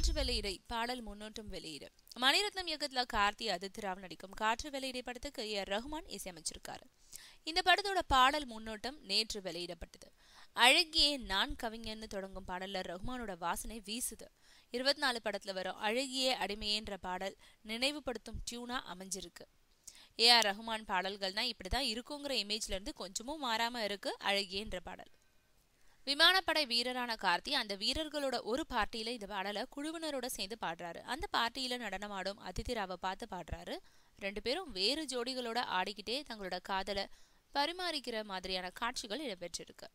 காற்று வெளியீடை பாடல் முன்னோட்டம் வெளியீடு மணிரத்னம் இயக்கத்தில் கார்த்தி ஆதித்யராவ் நடிக்கும் காற்று வெளியீடை படத்துக்கு ஏ ரஹ்மான் இசையமைச்சிருக்காரு இந்த படத்தோட பாடல் முன்னோட்டம் நேற்று வெளியிடப்பட்டது அழகியே நான் கவிஞன்னு தொடங்கும் பாடல்ல ரஹ்மானோட வாசனை வீசுது இருபத்தி நாலு படத்துல வரும் அழகியே அடிமையேன்ற பாடல் நினைவுபடுத்தும் டியூனா அமைஞ்சிருக்கு ஏ ஆர் ரஹ்மான் பாடல்கள்னா இப்படிதான் இருக்குங்கிற இமேஜ்ல இருந்து கொஞ்சமும் மாறாம இருக்கு அழகியன்ற பாடல் விமானப்படை வீரரான கார்த்தி அந்த வீரர்களோட ஒரு பார்ட்டியில இந்த பாடலை குழுவினரோட சேர்ந்து பாடுறாரு அந்த பார்ட்டியில நடனமாடும் அதிதிராவை பார்த்து பாடுறாரு ரெண்டு பேரும் வேறு ஜோடிகளோட ஆடிக்கிட்டே தங்களோட காதலை பரிமாறிக்கிற மாதிரியான காட்சிகள் இடம்பெற்றிருக்கு